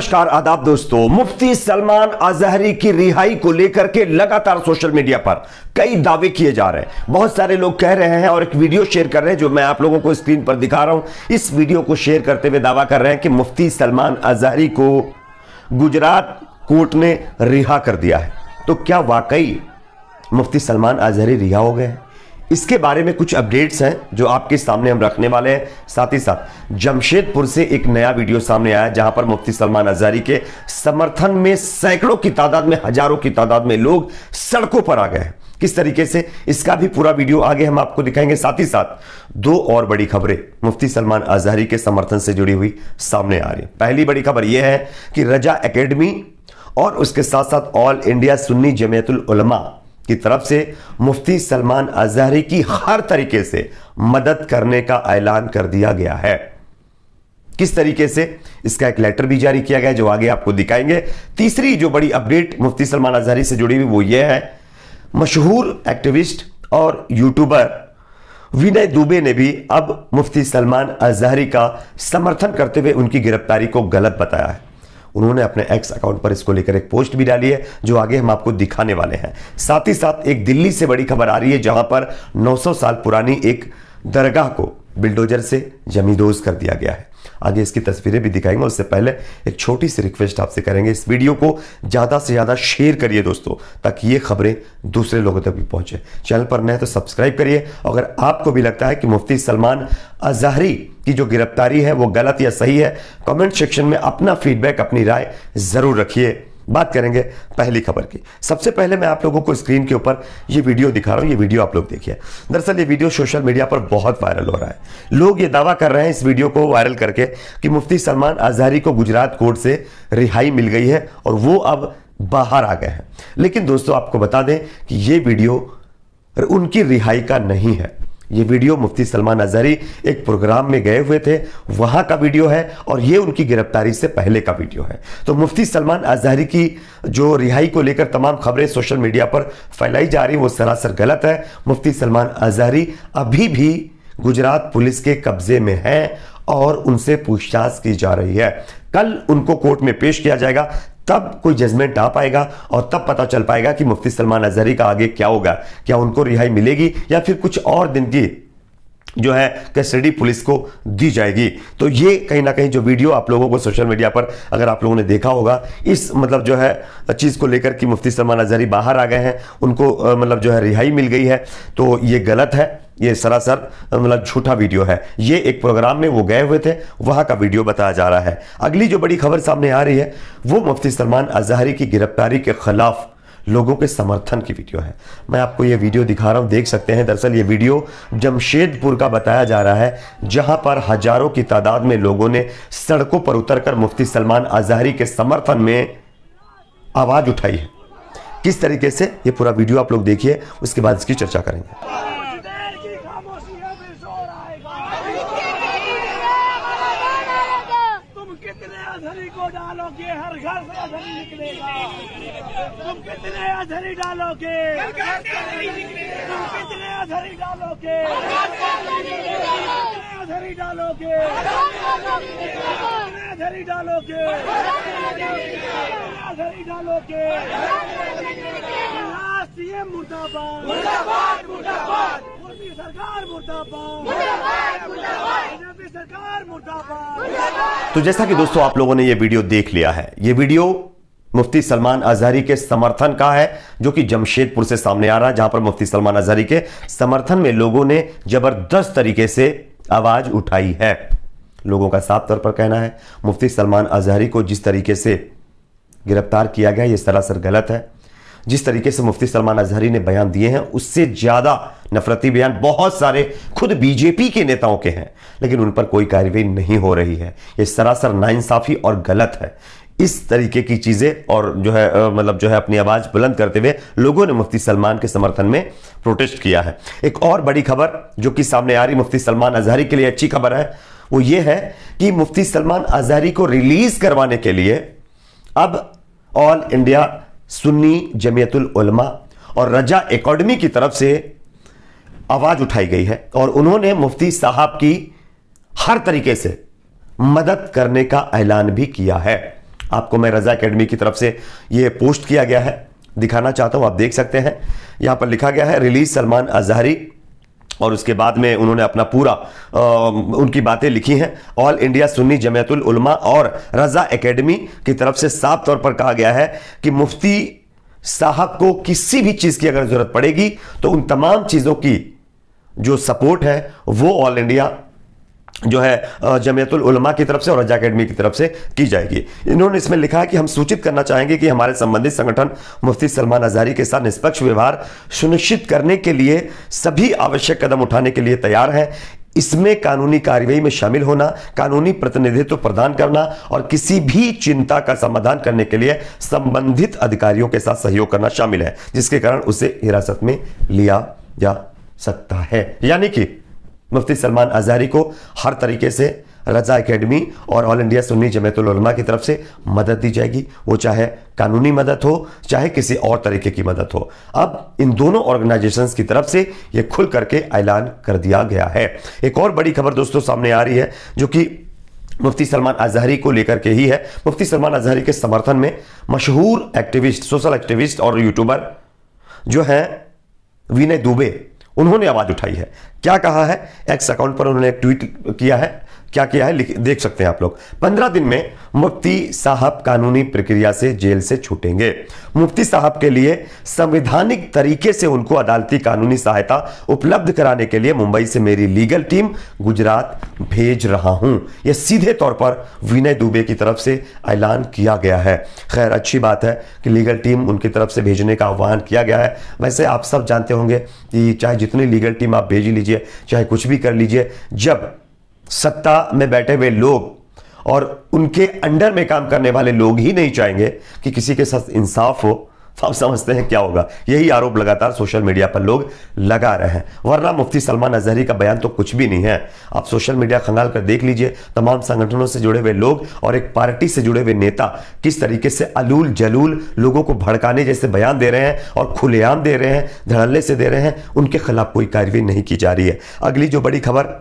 नमस्कार आदाब दोस्तों मुफ्ती सलमान अजहरी की रिहाई को लेकर के लगातार सोशल मीडिया पर कई दावे किए जा रहे हैं बहुत सारे लोग कह रहे हैं और एक वीडियो शेयर कर रहे हैं जो मैं आप लोगों को स्क्रीन पर दिखा रहा हूं इस वीडियो को शेयर करते हुए दावा कर रहे हैं कि मुफ्ती सलमान अजहरी को गुजरात कोर्ट ने रिहा कर दिया है तो क्या वाकई मुफ्ती सलमान अजहरी रिहा हो गए हैं इसके बारे में कुछ अपडेट्स हैं जो आपके सामने हम रखने वाले हैं साथ ही साथ जमशेदपुर से एक नया वीडियो सामने आया जहां पर मुफ्ती सलमान अजारी के समर्थन में सैकड़ों की तादाद में हजारों की तादाद में लोग सड़कों पर आ गए किस तरीके से इसका भी पूरा वीडियो आगे हम आपको दिखाएंगे साथ ही साथ दो और बड़ी खबरें मुफ्ती सलमान अजहरी के समर्थन से जुड़ी हुई सामने आ रही पहली बड़ी खबर यह है कि रजा एकेडमी और उसके साथ साथ ऑल इंडिया सुन्नी जमेतुल उलमा की तरफ से मुफ्ती सलमान अजहरी की हर तरीके से मदद करने का ऐलान कर दिया गया है किस तरीके से इसका एक लेटर भी जारी किया गया जो आगे आपको दिखाएंगे तीसरी जो बड़ी अपडेट मुफ्ती सलमान अजहरी से जुड़ी हुई वो ये है मशहूर एक्टिविस्ट और यूट्यूबर विनय दुबे ने भी अब मुफ्ती सलमान अजहरी का समर्थन करते हुए उनकी गिरफ्तारी को गलत बताया है उन्होंने अपने एक्स अकाउंट पर इसको लेकर एक पोस्ट भी डाली है जो आगे हम आपको दिखाने वाले हैं साथ ही साथ एक दिल्ली से बड़ी खबर आ रही है जहां पर 900 साल पुरानी एक दरगाह को बिल्डोजर से जमींदोज कर दिया गया है आगे इसकी तस्वीरें भी दिखाएंगे उससे पहले एक छोटी सी रिक्वेस्ट आपसे करेंगे इस वीडियो को ज़्यादा से ज़्यादा शेयर करिए दोस्तों ताकि ये खबरें दूसरे लोगों तक भी पहुँचे चैनल पर नए तो सब्सक्राइब करिए अगर आपको भी लगता है कि मुफ्ती सलमान अजहरी की जो गिरफ्तारी है वो गलत या सही है कमेंट सेक्शन में अपना फीडबैक अपनी राय ज़रूर रखिए बात करेंगे पहली खबर की सबसे पहले मैं आप लोगों को स्क्रीन के ऊपर ये वीडियो दिखा रहा हूँ ये वीडियो आप लोग देखिए दरअसल ये वीडियो सोशल मीडिया पर बहुत वायरल हो रहा है लोग ये दावा कर रहे हैं इस वीडियो को वायरल करके कि मुफ्ती सलमान अजहरी को गुजरात कोर्ट से रिहाई मिल गई है और वो अब बाहर आ गए हैं लेकिन दोस्तों आपको बता दें कि ये वीडियो उनकी रिहाई का नहीं है ये वीडियो मुफ्ती सलमान अजहरी एक प्रोग्राम में गए हुए थे वहाँ का वीडियो है और ये उनकी गिरफ्तारी से पहले का वीडियो है तो मुफ्ती सलमान अजहरी की जो रिहाई को लेकर तमाम खबरें सोशल मीडिया पर फैलाई जा रही वो सरासर गलत है मुफ्ती सलमान अजहरी अभी भी गुजरात पुलिस के कब्जे में हैं और उनसे पूछताछ की जा रही है कल उनको कोर्ट में पेश किया जाएगा तब कोई जजमेंट आ पाएगा और तब पता चल पाएगा कि मुफ्ती सलमान अजहरी का आगे क्या होगा क्या उनको रिहाई मिलेगी या फिर कुछ और दिन की जो है कस्टडी पुलिस को दी जाएगी तो ये कहीं ना कहीं जो वीडियो आप लोगों को सोशल मीडिया पर अगर आप लोगों ने देखा होगा इस मतलब जो है चीज़ को लेकर कि मुफ्ती सलमान अजहरी बाहर आ गए हैं उनको मतलब जो है रिहाई मिल गई है तो ये गलत है ये सरासर मतलब झूठा वीडियो है ये एक प्रोग्राम में वो गए हुए थे वहाँ का वीडियो बताया जा रहा है अगली जो बड़ी खबर सामने आ रही है वो मुफ्ती सलमान अजहरी की गिरफ्तारी के खिलाफ लोगों के समर्थन की वीडियो है मैं आपको ये वीडियो दिखा रहा हूँ देख सकते हैं दरअसल ये वीडियो जमशेदपुर का बताया जा रहा है जहाँ पर हजारों की तादाद में लोगों ने सड़कों पर उतरकर मुफ्ती सलमान अजहरी के समर्थन में आवाज़ उठाई है किस तरीके से ये पूरा वीडियो आप लोग देखिए उसके बाद इसकी चर्चा करेंगे खामोशी है फिर आएगा तुम कितने अधरी को डालोगे हर घर से अधरी निकलेगा तुम कितने अधरी डालोगे तुम कितने अधरी डालोगे कितने अधरी डालोगे कितने अधरी डालोगे अधरी डालोगे सीएम मुर्दाबाद मुर्दाबाद मुर्दाबाद तो जैसा कि दोस्तों आप लोगों ने यह वीडियो देख लिया है यह वीडियो मुफ्ती सलमान अजहरी के समर्थन का है जो कि जमशेदपुर से सामने आ रहा है जहां पर मुफ्ती सलमान अजहरी के समर्थन में लोगों ने जबरदस्त तरीके से आवाज उठाई है लोगों का साफ तौर पर कहना है मुफ्ती सलमान अजहरी को जिस तरीके से गिरफ्तार किया गया यह सरासर गलत है जिस तरीके से मुफ्ती सलमान अजहरी ने बयान दिए हैं उससे ज़्यादा नफरती बयान बहुत सारे खुद बीजेपी के नेताओं के हैं लेकिन उन पर कोई कार्रवाई नहीं हो रही है ये सरासर नाइंसाफ़ी और गलत है इस तरीके की चीज़ें और जो है मतलब जो है अपनी आवाज़ बुलंद करते हुए लोगों ने मुफ्ती सलमान के समर्थन में प्रोटेस्ट किया है एक और बड़ी खबर जो कि सामने आ रही मुफ्ती सलमान अजहरी के लिए अच्छी खबर है वो ये है कि मुफ्ती सलमान अजहरी को रिलीज करवाने के लिए अब ऑल इंडिया सुन्नी जमीयतुल उलमा और रजा एकेडमी की तरफ से आवाज़ उठाई गई है और उन्होंने मुफ्ती साहब की हर तरीके से मदद करने का ऐलान भी किया है आपको मैं रजा एकेडमी की तरफ से यह पोस्ट किया गया है दिखाना चाहता हूं आप देख सकते हैं यहां पर लिखा गया है रिलीज सलमान अजहरी और उसके बाद में उन्होंने अपना पूरा आ, उनकी बातें लिखी हैं ऑल इंडिया सुन्नी जमयतुल उलमा और रजा एकेडमी की तरफ से साफ तौर पर कहा गया है कि मुफ्ती साहब को किसी भी चीज़ की अगर ज़रूरत पड़ेगी तो उन तमाम चीज़ों की जो सपोर्ट है वो ऑल इंडिया जो है जमयतुल उलमा की तरफ से और रजा अकेडमी की तरफ से की जाएगी इन्होंने इसमें लिखा है कि हम सूचित करना चाहेंगे कि हमारे संबंधित संगठन मुफ्ती सलमान आजारी के साथ निष्पक्ष व्यवहार सुनिश्चित करने के लिए सभी आवश्यक कदम उठाने के लिए तैयार हैं इसमें कानूनी कार्रवाई में शामिल होना कानूनी प्रतिनिधित्व प्रदान करना और किसी भी चिंता का समाधान करने के लिए संबंधित अधिकारियों के साथ सहयोग करना शामिल है जिसके कारण उसे हिरासत में लिया जा सकता है यानी कि मुफ्ती सलमान अजहरी को हर तरीके से रजा एकेडमी और ऑल इंडिया सुन्नी जमयतुलमा की तरफ से मदद दी जाएगी वो चाहे कानूनी मदद हो चाहे किसी और तरीके की मदद हो अब इन दोनों ऑर्गेनाइजेशन की तरफ से ये खुल करके ऐलान कर दिया गया है एक और बड़ी खबर दोस्तों सामने आ रही है जो कि मुफ्ती सलमान अजहरी को लेकर के ही है मुफ्ती सलमान अजहरी के समर्थन में मशहूर एक्टिविस्ट सोशल एक्टिविस्ट और यूट्यूबर जो हैं विनय दुबे उन्होंने आवाज़ उठाई है क्या कहा है एक्स अकाउंट पर उन्होंने एक ट्वीट किया है क्या किया है देख सकते हैं आप लोग पंद्रह दिन में मुफ्ती साहब कानूनी प्रक्रिया से जेल से छूटेंगे मुफ्ती साहब के लिए संवैधानिक तरीके से उनको अदालती कानूनी सहायता उपलब्ध कराने के लिए मुंबई से मेरी लीगल टीम गुजरात भेज रहा हूं यह सीधे तौर पर विनय दुबे की तरफ से ऐलान किया गया है खैर अच्छी बात है कि लीगल टीम उनकी तरफ से भेजने का आह्वान किया गया है वैसे आप सब जानते होंगे कि चाहे जितनी लीगल टीम आप भेज लीजिए चाहे कुछ भी कर लीजिए जब सत्ता में बैठे हुए लोग और उनके अंडर में काम करने वाले लोग ही नहीं चाहेंगे कि किसी के साथ इंसाफ हो तो आप समझते हैं क्या होगा यही आरोप लगातार सोशल मीडिया पर लोग लगा रहे हैं वरना मुफ्ती सलमान अजहरी का बयान तो कुछ भी नहीं है आप सोशल मीडिया खंगाल कर देख लीजिए तमाम संगठनों से जुड़े हुए लोग और एक पार्टी से जुड़े हुए नेता किस तरीके से अलूल जलूल लोगों को भड़काने जैसे बयान दे रहे हैं और खुलेआम दे रहे हैं धड़ल्ले से दे रहे हैं उनके खिलाफ कोई कार्रवाई नहीं की जा रही है अगली जो बड़ी खबर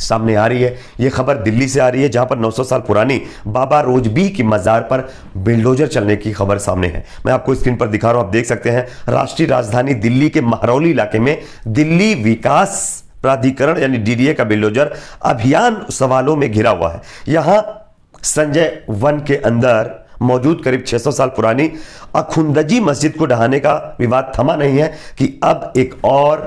सामने आ रही है ये खबर दिल्ली से आ रही है जहां पर 900 साल पुरानी बाबा रोजबी की मजार पर बिल्डोजर चलने की खबर सामने है मैं आपको स्क्रीन पर दिखा रहा हूं आप देख सकते हैं राष्ट्रीय राजधानी दिल्ली के महरौली इलाके में दिल्ली विकास प्राधिकरण यानी डीडीए का बिल्डोजर अभियान सवालों में घिरा हुआ है यहां संजय वन के अंदर मौजूद करीब 600 साल पुरानी अखुंदजी मस्जिद को ढहाने का विवाद थमा नहीं है कि अब एक और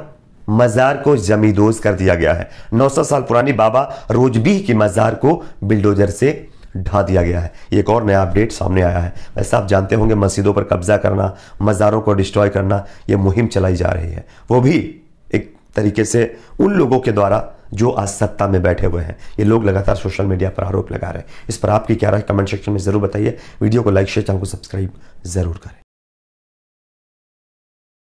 मज़ार को जमीदोज कर दिया गया है 900 साल पुरानी बाबा रोजबी की मज़ार को बिल्डोजर से ढा दिया गया है एक और नया अपडेट सामने आया है वैसे आप जानते होंगे मस्जिदों पर कब्जा करना मज़ारों को डिस्ट्रॉय करना ये मुहिम चलाई जा रही है वो भी एक तरीके से उन लोगों के द्वारा जो आज सत्ता में बैठे हुए हैं ये लोग लगातार सोशल मीडिया पर आरोप लगा रहे हैं इस पर आपकी क्या राय कमेंट सेक्शन में ज़रूर बताइए वीडियो को लाइक शेयर चैनल को सब्सक्राइब ज़रूर करें